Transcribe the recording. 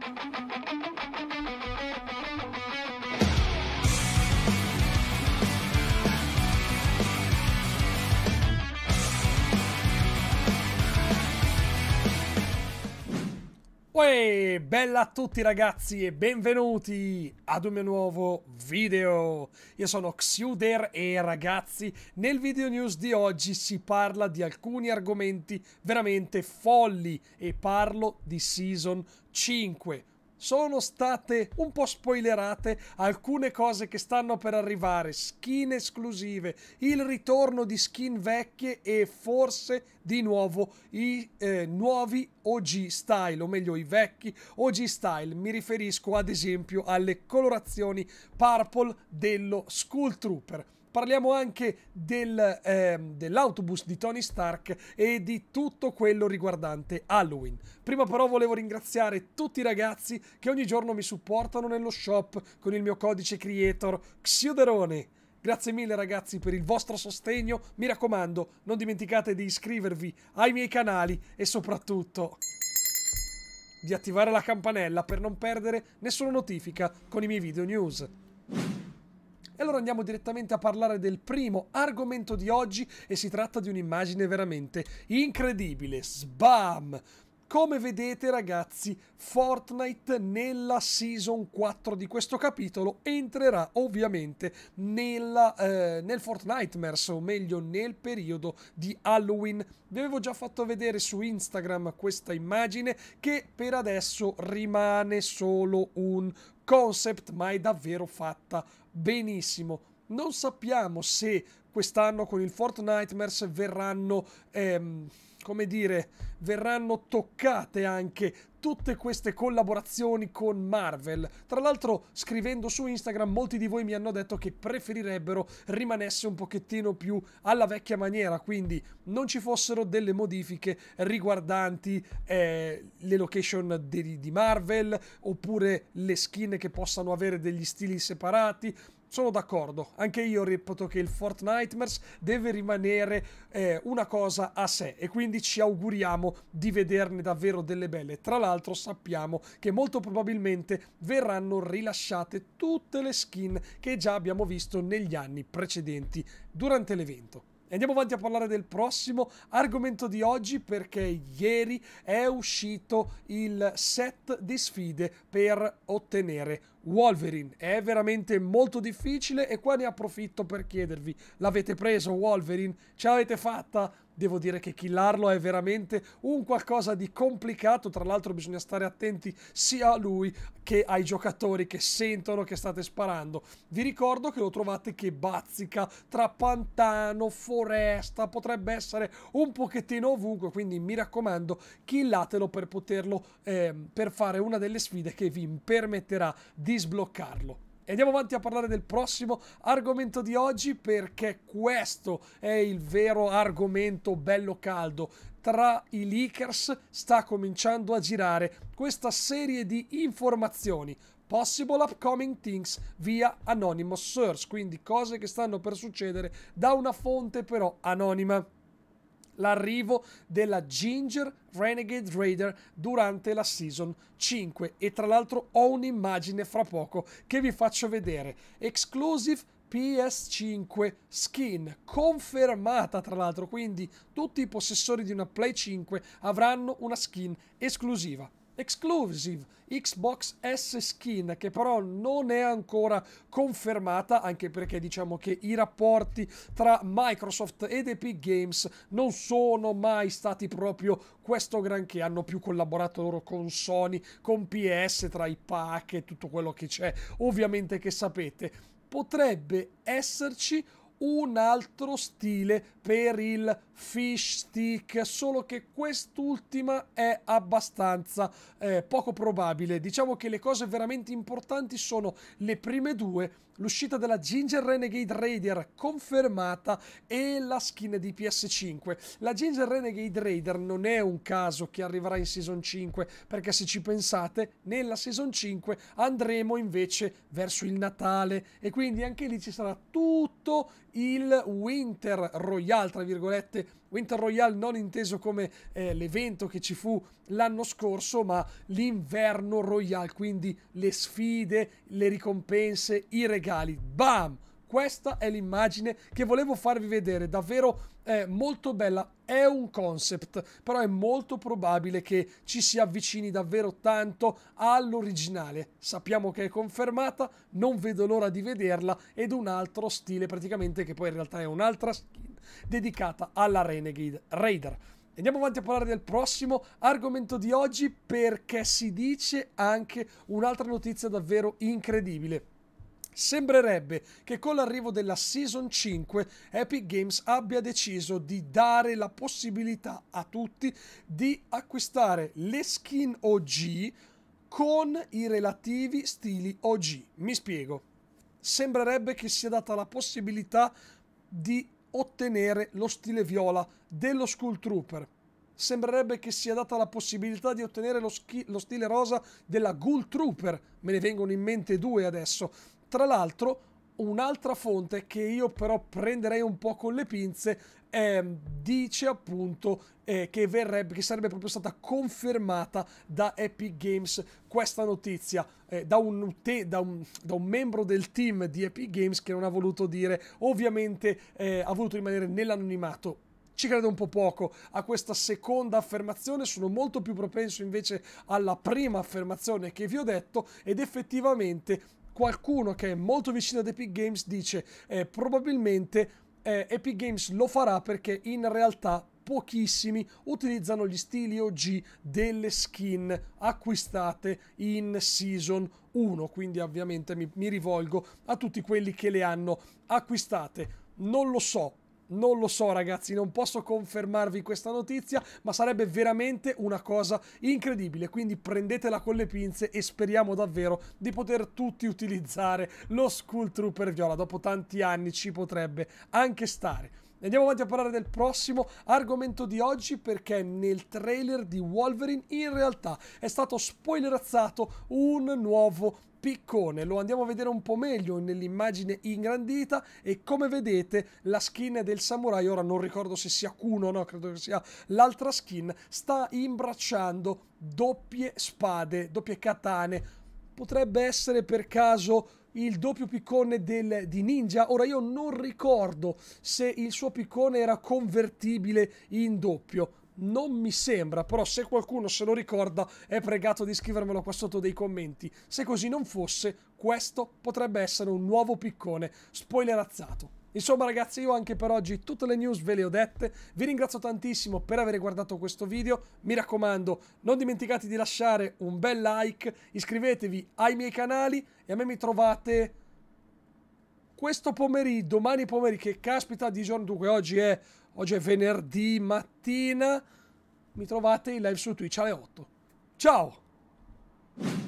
thank you Uè, bella a tutti ragazzi e benvenuti ad un mio nuovo video. Io sono Xuder e ragazzi, nel video news di oggi si parla di alcuni argomenti veramente folli e parlo di Season 5 sono state un po' spoilerate alcune cose che stanno per arrivare, skin esclusive, il ritorno di skin vecchie e forse di nuovo i eh, nuovi OG style, o meglio i vecchi OG style. Mi riferisco ad esempio alle colorazioni purple dello Skull Trooper parliamo anche del, eh, dell'autobus di Tony Stark e di tutto quello riguardante Halloween. Prima però volevo ringraziare tutti i ragazzi che ogni giorno mi supportano nello shop con il mio codice creator Xioderone. Grazie mille ragazzi per il vostro sostegno, mi raccomando non dimenticate di iscrivervi ai miei canali e soprattutto di attivare la campanella per non perdere nessuna notifica con i miei video news. E allora andiamo direttamente a parlare del primo argomento di oggi e si tratta di un'immagine veramente incredibile. Sbam! Come vedete ragazzi, Fortnite nella Season 4 di questo capitolo entrerà ovviamente nella, eh, nel Fortnitemers, o meglio nel periodo di Halloween. Vi avevo già fatto vedere su Instagram questa immagine che per adesso rimane solo un concept ma è davvero fatta benissimo non sappiamo se quest'anno con il Fort Nightmares verranno, ehm, come dire, verranno toccate anche tutte queste collaborazioni con Marvel. Tra l'altro, scrivendo su Instagram, molti di voi mi hanno detto che preferirebbero rimanesse un pochettino più alla vecchia maniera, quindi non ci fossero delle modifiche riguardanti eh, le location di, di Marvel oppure le skin che possano avere degli stili separati sono d'accordo, anche io ripeto che il Fortnitemers deve rimanere eh, una cosa a sé e quindi ci auguriamo di vederne davvero delle belle. Tra l'altro sappiamo che molto probabilmente verranno rilasciate tutte le skin che già abbiamo visto negli anni precedenti durante l'evento. Andiamo avanti a parlare del prossimo argomento di oggi perché ieri è uscito il set di sfide per ottenere Wolverine è veramente molto difficile e qua ne approfitto per chiedervi, l'avete preso Wolverine? Ce l'avete fatta? Devo dire che killarlo è veramente un qualcosa di complicato, tra l'altro bisogna stare attenti sia a lui che ai giocatori che sentono che state sparando. Vi ricordo che lo trovate che bazzica tra pantano, foresta, potrebbe essere un pochettino ovunque, quindi mi raccomando killatelo per poterlo, eh, per fare una delle sfide che vi permetterà di sbloccarlo. E andiamo avanti a parlare del prossimo argomento di oggi perché questo è il vero argomento bello caldo. Tra i leakers sta cominciando a girare questa serie di informazioni Possible Upcoming Things via Anonymous Source, quindi cose che stanno per succedere da una fonte però anonima l'arrivo della Ginger Renegade Raider durante la Season 5 e tra l'altro ho un'immagine fra poco che vi faccio vedere. Exclusive PS5 skin confermata tra l'altro, quindi tutti i possessori di una Play 5 avranno una skin esclusiva exclusive Xbox S skin che però non è ancora confermata anche perché diciamo che i rapporti tra Microsoft ed Epic Games non sono mai stati proprio questo granché hanno più collaborato loro con Sony con PS tra i pack e tutto quello che c'è ovviamente che sapete potrebbe esserci un altro stile per il fish stick, solo che quest'ultima è abbastanza eh, poco probabile. Diciamo che le cose veramente importanti sono le prime due, l'uscita della Ginger Renegade Raider confermata e la skin di PS5. La Ginger Renegade Raider non è un caso che arriverà in Season 5, perché se ci pensate, nella Season 5 andremo invece verso il Natale e quindi anche lì ci sarà tutto il Winter Royale, tra virgolette, Winter Royale non inteso come eh, l'evento che ci fu l'anno scorso, ma l'inverno Royale, quindi le sfide, le ricompense, i regali. Bam! Questa è l'immagine che volevo farvi vedere, davvero eh, molto bella, è un concept, però è molto probabile che ci si avvicini davvero tanto all'originale. Sappiamo che è confermata, non vedo l'ora di vederla ed un altro stile praticamente che poi in realtà è un'altra skin dedicata alla Renegade Raider. Andiamo avanti a parlare del prossimo argomento di oggi perché si dice anche un'altra notizia davvero incredibile Sembrerebbe che con l'arrivo della Season 5 Epic Games abbia deciso di dare la possibilità a tutti di acquistare le skin OG con i relativi stili OG. Mi spiego. Sembrerebbe che sia data la possibilità di ottenere lo stile viola dello Skull Trooper, sembrerebbe che sia data la possibilità di ottenere lo, lo stile rosa della Ghoul Trooper. Me ne vengono in mente due adesso. Tra l'altro, un'altra fonte che io però prenderei un po' con le pinze eh, dice appunto eh, che, verrebbe, che sarebbe proprio stata confermata da Epic Games questa notizia eh, da, un, da, un, da, un, membro del team di Epic Games che non ha voluto dire ovviamente eh, ha voluto rimanere nell'anonimato ci credo un po' poco a questa seconda affermazione, sono molto più propenso invece alla prima affermazione che vi ho detto ed effettivamente qualcuno che è molto vicino ad Epic Games dice eh, probabilmente eh, Epic Games lo farà perché in realtà pochissimi utilizzano gli stili OG delle skin acquistate in Season 1, quindi ovviamente mi, mi rivolgo a tutti quelli che le hanno acquistate. Non lo so, non lo so ragazzi, non posso confermarvi questa notizia, ma sarebbe veramente una cosa incredibile, quindi prendetela con le pinze e speriamo davvero di poter tutti utilizzare lo Skull Trooper Viola, dopo tanti anni ci potrebbe anche stare. Andiamo avanti a parlare del prossimo argomento di oggi perché nel trailer di Wolverine in realtà è stato spoilerazzato un nuovo piccone. Lo andiamo a vedere un po' meglio nell'immagine ingrandita e come vedete la skin del samurai, ora non ricordo se sia Kuno, no, credo che sia l'altra skin, sta imbracciando doppie spade, doppie katane. Potrebbe essere per caso il doppio piccone del, di Ninja. Ora io non ricordo se il suo piccone era convertibile in doppio. Non mi sembra, però se qualcuno se lo ricorda è pregato di scrivermelo qua sotto dei commenti. Se così non fosse, questo potrebbe essere un nuovo piccone spoilerazzato. Insomma ragazzi io anche per oggi tutte le news ve le ho dette, vi ringrazio tantissimo per aver guardato questo video, mi raccomando non dimenticate di lasciare un bel like, iscrivetevi ai miei canali e a me mi trovate questo pomeriggio, domani pomeriggio, che caspita di giorno, dunque oggi è, oggi è venerdì mattina, mi trovate in live su Twitch alle 8. Ciao!